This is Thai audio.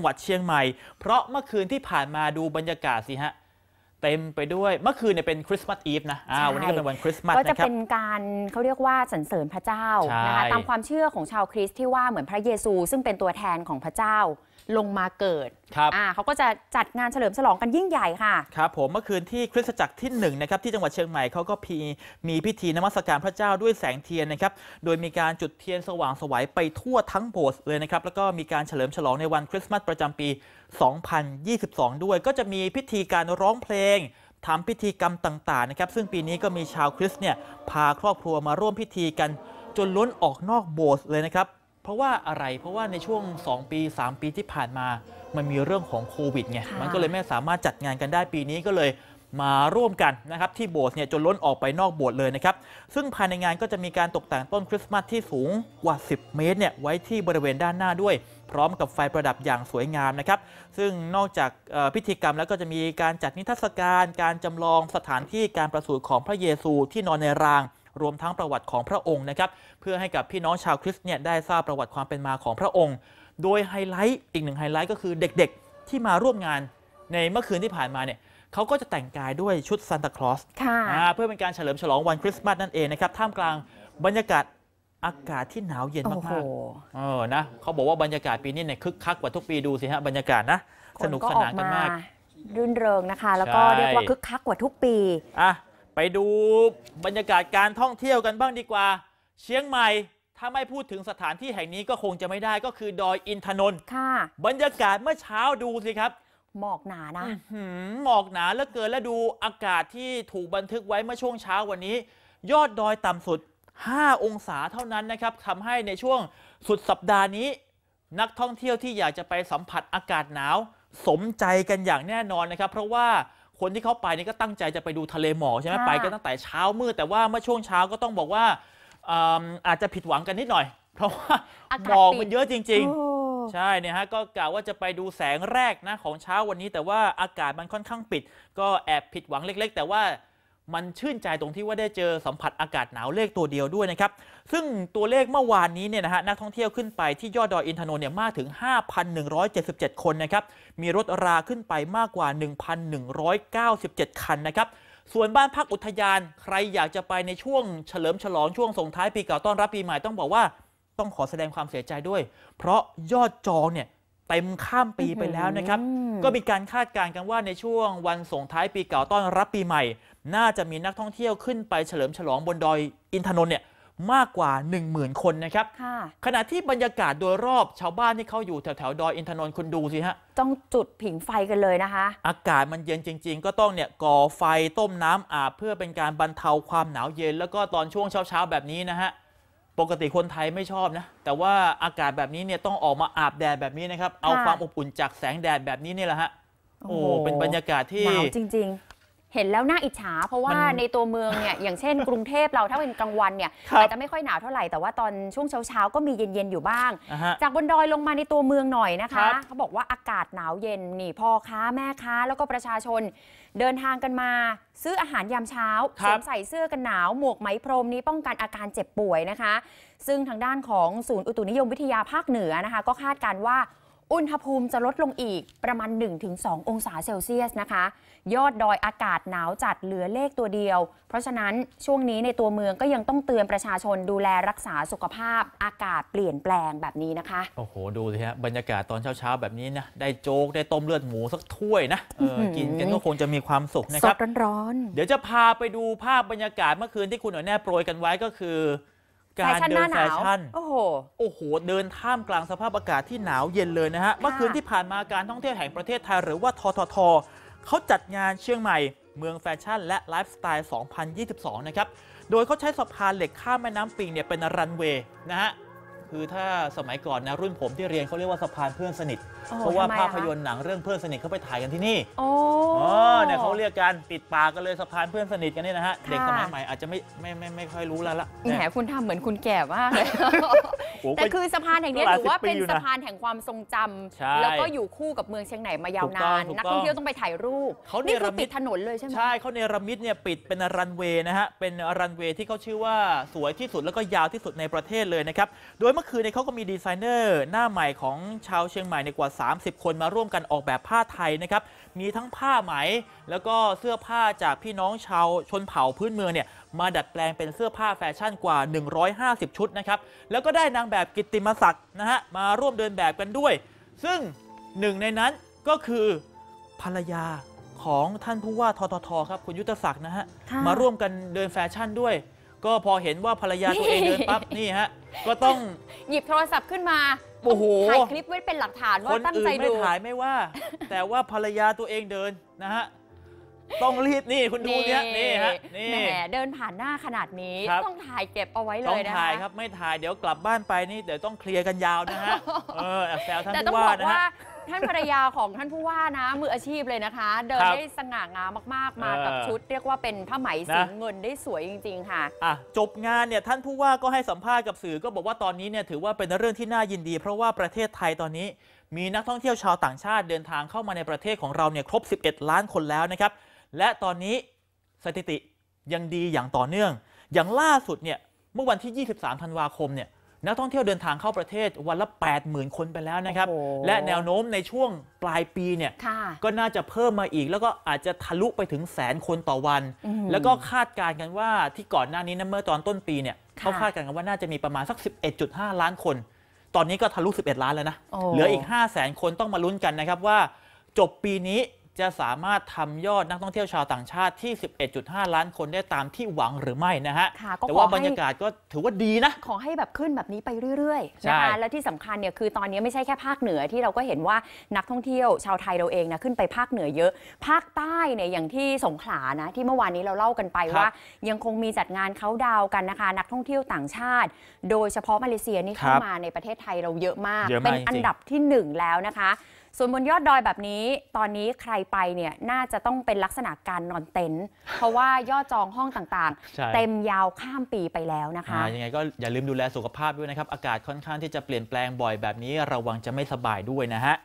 จังหวัดเชียงใหม่ เพราะเมื่อคืนที่ผ่านมาดูบรรยากาศสิฮะเต็มไปด้วยเมื่อคืนเนี่ยเป็นคริสต์มาสอีฟนะวันนี้ก็เป็นวันคริสต์มาสก็จะเป็นการเขาเรียกว่าสรรเสริญพระเจ้านะคะตามความเชื่อของชาวคริสต์ที่ว่าเหมือนพระเยซูซึ่งเป็นตัวแทนของพระเจ้าลงมาเกิดครับอ่าเขาก็จะจัดงานเฉลิมฉลองกันยิ่งใหญ่ค่ะ ครับ ผมเมื่อคืนที่คริสตจักรที่1นะครับที่จังหวัดเชียงใหม่เขาก็มีมีพิธีนมัสการพระเจ้าด้วยแสงเทียนนะครับโดยมีการจุดเทียนสว่างสวัยไปทั่วทั้งโบสถ์เลยนะครับแล้วก็มีการเฉลิมฉลองในวันคริสต์มาสประจำปี 2022 ด้วยก็จะมีพิธีการร้องเพลงทำพิธีกรรมต่าง ๆ นะครับ ซึ่งปีนี้ก็มีชาวคริสต์เนี่ย พาครอบครัวมาร่วมพิธีกันจนล้นออกนอกโบสถ์เลยนะครับ เพราะว่าอะไรเพราะว่าในช่วง 2 ปี 3 ปีที่ผ่านมา มันมีเรื่องของโควิดไงมันก็เลยไม่สามารถจัดงานกันได้ปีนี้ก็เลยมาร่วมกันนะครับที่โบสถ์เนี่ยจนล้นออกไปนอกโบสถ์เลยนะครับซึ่งภายในงานก็จะมีการตกแต่งต้นคริสต์มาสที่สูงกว่า 10 เมตรเนี่ยไว้ที่บริเวณด้านหน้าด้วย พร้อมกับไฟประดับอย่างสวยงามนะครับซึ่งนอกจากพิธีกรรมแล้วก็จะมีการจัดนิทรรศการการจำลองสถานที่การประสูติของพระเยซูที่นอนในราง รวมทั้งประวัติของพระองค์นะครับเพื่อให้กับพี่น้องชาวคริสต์เนี่ยได้ทราบประวัติความเป็นมาของพระองค์ โดยไฮไลท์อีกหนึ่งไฮไลท์ก็คือเด็กๆที่มาร่วมงานในเมื่อคืนที่ผ่านมาเนี่ยเขาก็จะแต่งกายด้วยชุดซานตาคลอสเพื่อเป็นการเฉลิมฉลองวันคริสต์มาสนั่นเองนะครับท่ามกลางบรรยากาศอากาศที่หนาวเย็นมากๆเออนะ เขาบอกว่าบรรยากาศปีนี้เนี่ยคึกคักกว่าทุกปีดูสิฮะบรรยากาศนะ สนุกสนานกันมากรื่นเริงนะคะ แล้วก็เรียกว่าคึกคักกว่าทุกปีอ่ะไปดูบรรยากาศการท่องเที่ยวกันบ้างดีกว่าเชียงใหม่ถ้าไม่พูดถึงสถานที่แห่งนี้ก็คงจะไม่ได้ก็คือดอยอินทนนท์บรรยากาศเมื่อเช้าดูสิครับหมอกหนานะหมอกหนาแล้วเกินแล้วดูอากาศที่ถูกบันทึกไว้เมื่อช่วงเช้าวันนี้ ยอดดอยต่ำสุด 5 องศาเท่านั้นนะครับทำให้ในช่วงสุดสัปดาห์นี้ นักท่องเที่ยวที่อยากจะไปสัมผัสอากาศหนาว สมใจกันอย่างแน่นอนนะครับ เพราะว่าคนที่เข้าไปนี่ก็ตั้งใจจะไปดูทะเลหมอกใช่ไหมไปกันตั้งแต่เช้ามืดแต่ว่าเมื่อช่วงเช้าก็ต้องบอกว่าอาจจะผิดหวังกันนิดหน่อย เพราะว่าหมอกมันเยอะจริง ๆใช่เนี่ยฮะก็กล่าวว่าจะไปดูแสงแรกนะของเช้าวันนี้ แต่ว่าอากาศมันค่อนข้างปิด ก็แอบผิดหวังเล็กๆ แต่ว่ามันชื่นใจตรงที่ว่าได้เจอสัมผัสอากาศหนาวเลขตัวเดียวด้วยนะครับซึ่งตัวเลขเมื่อวานนี้เนี่ยนะฮะนักท่องเที่ยวขึ้นไปที่ยอดดอยอินทนนท์เนี่ยมากถึง 5,177 คนนะครับมีรถราขึ้นไปมากกว่า 1,197 คันนะครับส่วนบ้านพักอุทยานใครอยากจะไปในช่วงเฉลิมฉลองช่วงส่งท้ายปีเก่าต้อนรับปีใหม่ต้องบอกว่าต้องขอแสดงความเสียใจด้วย เพราะยอดจองเนี่ยเต็มข้ามปีไปแล้วนะครับ ก็มีการคาดการณ์กันว่าในช่วงวันส่งท้ายปีเก่าต้อนรับปีใหม่ น่าจะมีนักท่องเที่ยวขึ้นไปเฉลิมฉลองบนดอยอินทนนท์เนี่ยมากกว่า10,000คนนะครับขณะที่บรรยากาศโดยรอบชาวบ้านที่เขาอยู่แถวๆ ดอยอินทนนท์คุณดูสิฮะ ต้องจุดผิงไฟกันเลยนะคะ อากาศมันเย็นจริง ๆ ก็ต้องเนี่ยก่อไฟต้มน้ำอาบเพื่อเป็นการบรรเทาความหนาวเย็น แล้วก็ตอนช่วงเช้าๆแบบนี้นะฮะปกติคนไทยไม่ชอบนะ แต่ว่าอากาศแบบนี้เนี่ยต้องออกมาอาบแดดแบบนี้นะครับ เอาความอบอุ่นจากแสงแดดแบบนี้นี่แหละฮะโอ้เป็นบรรยากาศที่หนาวจริง ๆเห็นแล้วน่าอิจฉาเพราะว่าในตัวเมืองเนี่ยอย่างเช่นกรุงเทพเรา ถ้าเป็นกลางวันเนี่ยอาจจะไม่ค่อยหนาวเท่าไหร่แต่ว่าตอนช่วงเช้าๆก็มีเย็นๆอยู่บ้าง จากบนดอยลงมาในตัวเมืองหน่อยนะคะเขาบอกว่าอากาศหนาวเย็นนี่พ่อค้าแม่ค้า แล้วก็ประชาชน เดินทางกันมา ซื้ออาหารยามเช้าสวมใส่เสื้อกันหนาว หมวกไหมพรมนี้ป้องกันอาการเจ็บป่วยนะคะ ซึ่งทางด้านของศูนย์อุตุนิยมวิทยาภาคเหนือนะคะ ก็คาดการว่าอุณหภูมิจะลดลงอีกประมาณ 1-2 องศาเซลเซียสนะคะ ยอดดอยอากาศหนาวจัดเหลือเลขตัวเดียว เพราะฉะนั้นช่วงนี้ในตัวเมืองก็ยังต้องเตือนประชาชนดูแลรักษาสุขภาพอากาศเปลี่ยนแปลงแบบนี้นะคะ โอ้โห ดูสิฮะบรรยากาศตอนเช้า ๆ แบบนี้นะได้โจ๊ก ได้ต้มเลือดหมูสักถ้วยนะออกินกันก็คงจะมีความสุขนะครับสดร้อนๆเดี๋ยวจะพาไปดูภาพบรรยากาศเมื่อคืนที่คุณหน่อยแน่โปรยกันไว้ก็คือการเดินแฟชั่น โอ้โห โอ้โห เดินท่ามกลางสภาพอากาศที่หนาวเย็นเลยนะฮะ เมื่อคืนที่ผ่านมาการท่องเที่ยวแห่งประเทศไทยหรือว่าททท เขาจัดงานเชียงใหม่ เมืองแฟชั่นและไลฟ์สไตล์ 2022 นะครับ โดยเขาใช้สะพานเหล็กข้ามแม่น้ำปิงเนี่ยเป็นรันเวย์นะฮะ คือถ้าสมัยก่อนนะรุ่นผมที่เรียนเขาเรียกว่าสะพานเพื่อนสนิทเพราะว่าภาพยนตร์หนังเรื่องเพื่อนสนิทเขาไปถ่ายกันที่นี่โอ้เนี่ยเขาเรียกกันปิดปากกันเลยสะพานเพื่อนสนิทกันนี่นะฮะเด็กสมัยใหม่อาจจะไม่ไม่ไม่ไม่ค่อยรู้แล้วล่ะแหมคุณทำเหมือนคุณแก่มากเลยแต่คือสะพานแห่งนี้ถือว่าเป็นสะพานแห่งความทรงจำ แล้วก็อยู่คู่กับเมืองเชียงใหม่มายาวนานนักท่องเที่ยวต้องไปถ่ายรูปนี่คือปิดถนนเลยใช่ไหมใช่เขาเนรมิตเนี่ยปิดเป็นรันเวย์นะฮะเป็นรันเวย์ที่เขาชื่อว่าสวยที่สุดแล้วก็ยาวที่สุดในประเทศเลยนะครับโดยเมื่อคืนเนี่ยเขาก็มีดีไซเนอร์หน้าใหม่ของชาวเชียงใหม่ในกว่าา30 คนมาร่วมกันออกแบบผ้าไทยนะครับ มีทั้งผ้าไหมแล้วก็เสื้อผ้าจากพี่น้องชาวชนเผ่าพื้นเมืองเนี่ยมาดัดแปลงเป็นเสื้อผ้าแฟชั่นกว่า 150 ชุดนะครับ แล้วก็ได้นางแบบกิติมศักดิ์นะฮะ มาร่วมเดินแบบกันด้วย ซึ่งหนึ่งในนั้นก็คือภรรยาของท่านผู้ว่าทททครับ คุณยุทธศักดิ์นะฮะมาร่วมกันเดินแฟชั่นด้วย ก็พอเห็นว่าภรรยาตัวเองเดินปั๊บนี่ฮะก็ต้องหยิบโทรศัพท์ขึ้นมาโอ้โหถ่ายคลิปไว้เป็นหลักฐานว่าคนตั้งอื่นไม่ถ่ายไม่ว่า แต่ว่าภรรยาตัวเองเดินนะฮะต้องรีบนี่คุณดูเนี้ยนี่ฮะนี่แหมเดินผ่านหน้าขนาดนี้ ต้องถ่ายเก็บเอาไว้เลต้องยนะคะถ่าย ครับไม่ถ่ายเดี๋ยวกลับบ้านไปนี่เดี๋ยวต้องเคลียร์กันยาวนะฮะเออแอซวท่านว่านะฮะท่านภรรยาของท่านผู้ว่านะมืออาชีพเลยนะคะเดินได้สง่างามมากๆ มากับชุด เรียกว่าเป็นผ้าไหมสีเงินได้สวยจริง ๆค่ะอ่ะจบงานเนี่ยท่านผู้ว่าก็ให้สัมภาษณ์กับสื่อก็บอกว่าตอนนี้เนี่ยถือว่าเป็นเรื่องที่น่ายินดี เพราะว่าประเทศไทยตอนนี้ มีนักท่องเที่ยวชาวต่างชาติเดินทางเข้ามาในประเทศของเราเนี่ยครบ 11 ล้านคนแล้วนะครับ และตอนนี้สถิติยังดีอย่างต่อเนื่อง อย่างล่าสุดเนี่ยเมื่อวันที่ 23ธันวาคมเนี่ยนักท่องเที่ยวเดินทางเข้าประเทศวันละ80,000 คนไปแล้วนะครับ และแนวโน้มในช่วงปลายปีเนี่ยก็น่าจะเพิ่มมาอีก แล้วก็อาจจะทะลุไปถึงแสนคนต่อวัน แล้วก็คาดการณ์กันว่าที่ก่อนหน้านี้นะเมื่อตอนต้นปีเนี่ยเขาคาดการณ์กันว่าน่าจะมีประมาณสัก 11.5 ล้านคน ตอนนี้ก็ทะลุ 11 ล้านแล้วนะ เหลืออีก 5 0 0 0 0 0คนต้องมาลุ้นกันนะครับว่าจบปีนี้จะสามารถทำยอดนักท่องเที่ยวชาวต่างชาติที่ 11.5 ล้านคนได้ตามที่หวังหรือไม่นะฮะ แต่ว่าบรรยากาศก็ถือว่าดีนะ ขอให้แบบขึ้นแบบนี้ไปเรื่อยๆนะคะ และที่สำคัญเนี่ยคือตอนนี้ไม่ใช่แค่ภาคเหนือที่เราก็เห็นว่านักท่องเที่ยวชาวไทยเราเองนะขึ้นไปภาคเหนือเยอะ ภาคใต้เนี่ยอย่างที่สงขลานะที่เมื่อวานนี้เราเล่ากันไปว่า ยังคงมีจัดงานเขาดาวกันนะคะ นักท่องเที่ยวต่างชาติ โดยเฉพาะมาเลเซียนี่เข้ามาในประเทศไทยเราเยอะมาก เป็นอันดับที่1แล้วนะคะส่วนบนยอดดอยแบบนี้ตอนนี้ใครไปเนี่ยน่าจะต้องเป็นลักษณะการนอนเต็นท์เพราะว่ายอดจองห้องต่างๆ เต็มยาวข้ามปีไปแล้วนะคะยังไงก็อย่าลืมดูแลสุขภาพด้วยนะครับ อากาศค่อนข้างที่จะเปลี่ยนแปลงบ่อยแบบนี้ ระวังจะไม่สบายด้วยนะฮะ